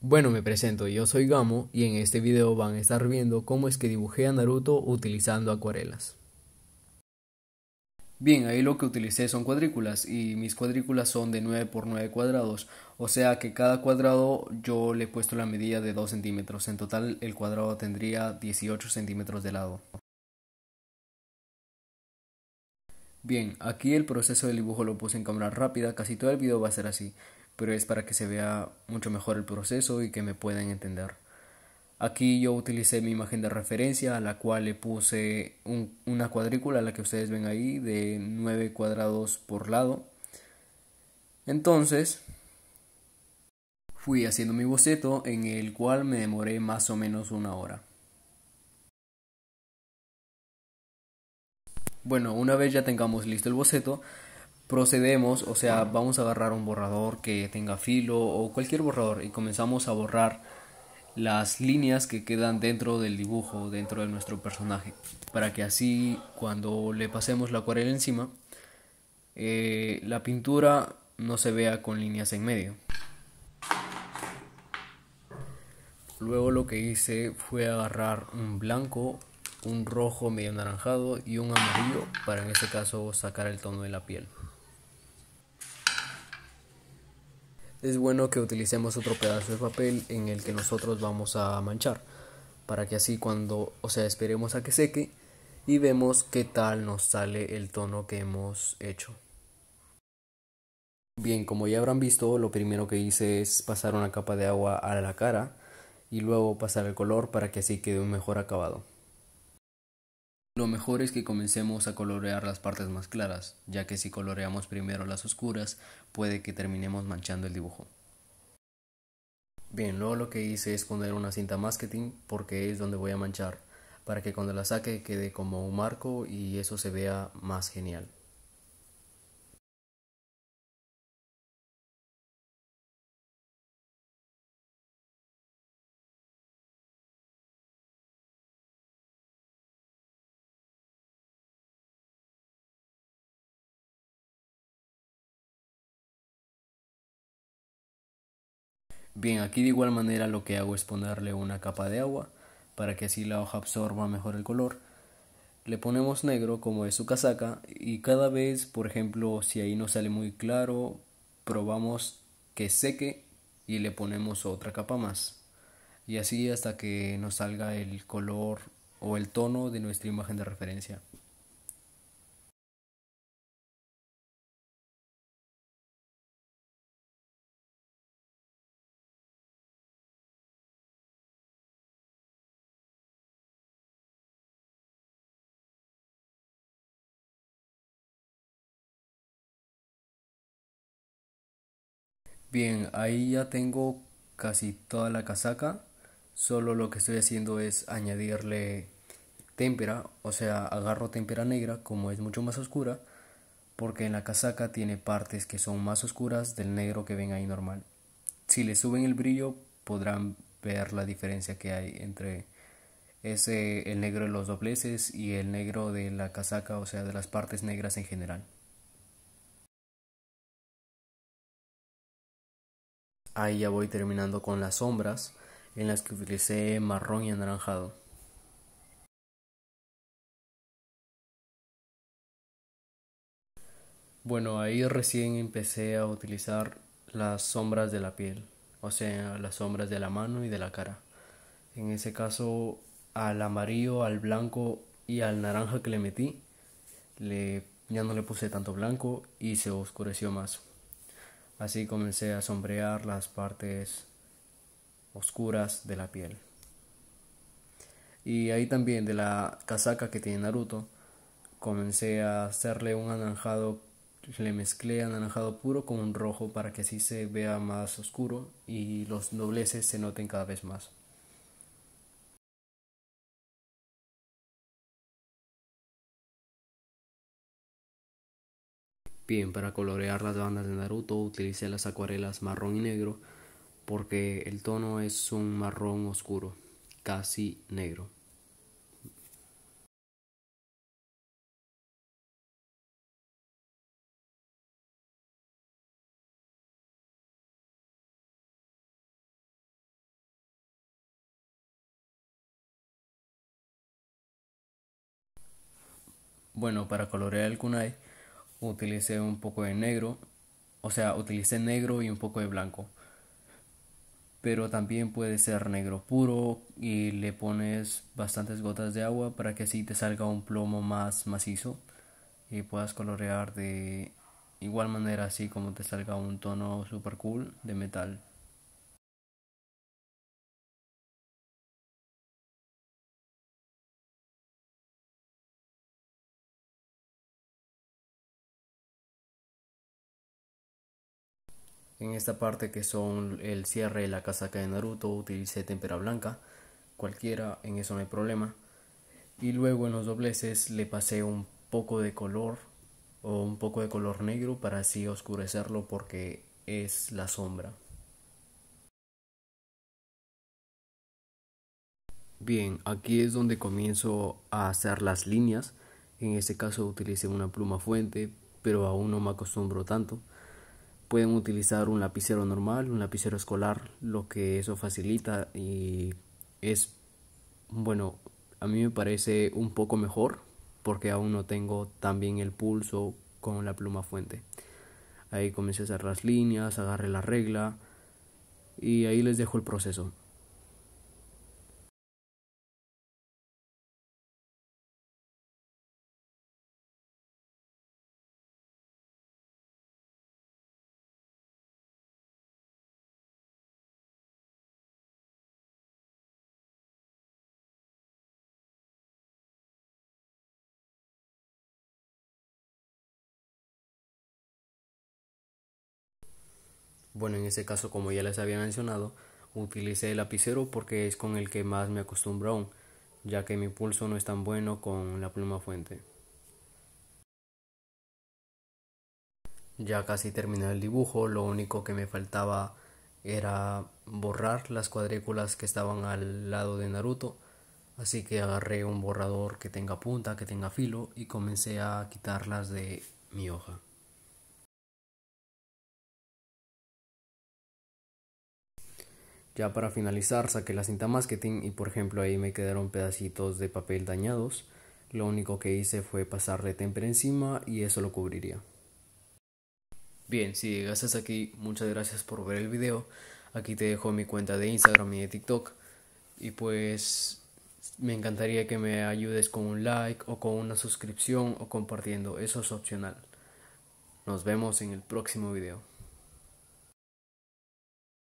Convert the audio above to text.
Bueno, me presento, yo soy Gamo y en este video van a estar viendo cómo es que dibujé a Naruto utilizando acuarelas. Bien, ahí lo que utilicé son cuadrículas y mis cuadrículas son de 9 por 9 cuadrados, o sea que cada cuadrado yo le he puesto la medida de 2 centímetros, en total el cuadrado tendría 18 centímetros de lado. Bien, aquí el proceso de dibujo lo puse en cámara rápida, casi todo el video va a ser así pero es para que se vea mucho mejor el proceso y que me puedan entender. Aquí yo utilicé mi imagen de referencia a la cual le puse una cuadrícula, la que ustedes ven ahí, de 9 cuadrados por lado. Entonces, fui haciendo mi boceto en el cual me demoré más o menos una hora. Bueno, una vez ya tengamos listo el boceto, procedemos, o sea, vamos a agarrar un borrador que tenga filo o cualquier borrador y comenzamos a borrar las líneas que quedan dentro del dibujo, dentro de nuestro personaje, para que así cuando le pasemos la acuarela encima, eh, la pintura no se vea con líneas en medio. Luego lo que hice fue agarrar un blanco, un rojo medio anaranjado y un amarillo para en este caso sacar el tono de la piel. es bueno que utilicemos otro pedazo de papel en el que nosotros vamos a manchar, para que así cuando, o sea, esperemos a que seque y vemos qué tal nos sale el tono que hemos hecho. Bien, como ya habrán visto, lo primero que hice es pasar una capa de agua a la cara y luego pasar el color para que así quede un mejor acabado. Lo mejor es que comencemos a colorear las partes más claras, ya que si coloreamos primero las oscuras, puede que terminemos manchando el dibujo. Bien, luego lo que hice es poner una cinta masking porque es donde voy a manchar, para que cuando la saque quede como un marco y eso se vea más genial. Bien, aquí de igual manera lo que hago es ponerle una capa de agua para que así la hoja absorba mejor el color. Le ponemos negro como es su casaca y cada vez, por ejemplo, si ahí no sale muy claro, probamos que seque y le ponemos otra capa más. Y así hasta que nos salga el color o el tono de nuestra imagen de referencia. Bien, ahí ya tengo casi toda la casaca. Solo lo que estoy haciendo es añadirle témpera, o sea, agarro témpera negra como es mucho más oscura, porque en la casaca tiene partes que son más oscuras del negro que ven ahí normal. Si le suben el brillo podrán ver la diferencia que hay entre ese el negro de los dobleces y el negro de la casaca, o sea, de las partes negras en general. Ahí ya voy terminando con las sombras en las que utilicé marrón y anaranjado. Bueno, ahí recién empecé a utilizar las sombras de la piel, o sea, las sombras de la mano y de la cara. En ese caso, al amarillo, al blanco y al naranja que le metí, le, ya no le puse tanto blanco y se oscureció más. Así comencé a sombrear las partes oscuras de la piel. Y ahí también de la casaca que tiene Naruto, comencé a hacerle un anaranjado, le mezclé anaranjado puro con un rojo para que así se vea más oscuro y los dobleces se noten cada vez más. Bien, para colorear las bandas de Naruto utilicé las acuarelas marrón y negro porque el tono es un marrón oscuro, casi negro. Bueno, para colorear el kunai utilicé un poco de negro, o sea, utilicé negro y un poco de blanco. Pero también puede ser negro puro y le pones bastantes gotas de agua para que así te salga un plomo más macizo y puedas colorear de igual manera así como te salga un tono super cool de metal. En esta parte que son el cierre de la casaca de Naruto, utilicé tempera blanca, cualquiera, en eso no hay problema. Y luego en los dobleces le pasé un poco de color o un poco de color negro para así oscurecerlo porque es la sombra. Bien, aquí es donde comienzo a hacer las líneas. En este caso utilicé una pluma fuente, pero aún no me acostumbro tanto. Pueden utilizar un lapicero normal, un lapicero escolar, lo que eso facilita y es, bueno, a mí me parece un poco mejor porque aún no tengo tan bien el pulso con la pluma fuente. Ahí comencé a hacer las líneas, agarré la regla y ahí les dejo el proceso. Bueno, en ese caso, como ya les había mencionado, utilicé el lapicero porque es con el que más me acostumbro aún, ya que mi pulso no es tan bueno con la pluma fuente. Ya casi terminé el dibujo, lo único que me faltaba era borrar las cuadrículas que estaban al lado de Naruto, así que agarré un borrador que tenga punta, que tenga filo y comencé a quitarlas de mi hoja. Ya para finalizar saqué la cinta masketing y por ejemplo ahí me quedaron pedacitos de papel dañados. Lo único que hice fue pasarle tempera encima y eso lo cubriría. Bien, si llegaste hasta aquí, muchas gracias por ver el video. Aquí te dejo mi cuenta de Instagram y de TikTok. Y pues me encantaría que me ayudes con un like o con una suscripción o compartiendo. Eso es opcional. Nos vemos en el próximo video.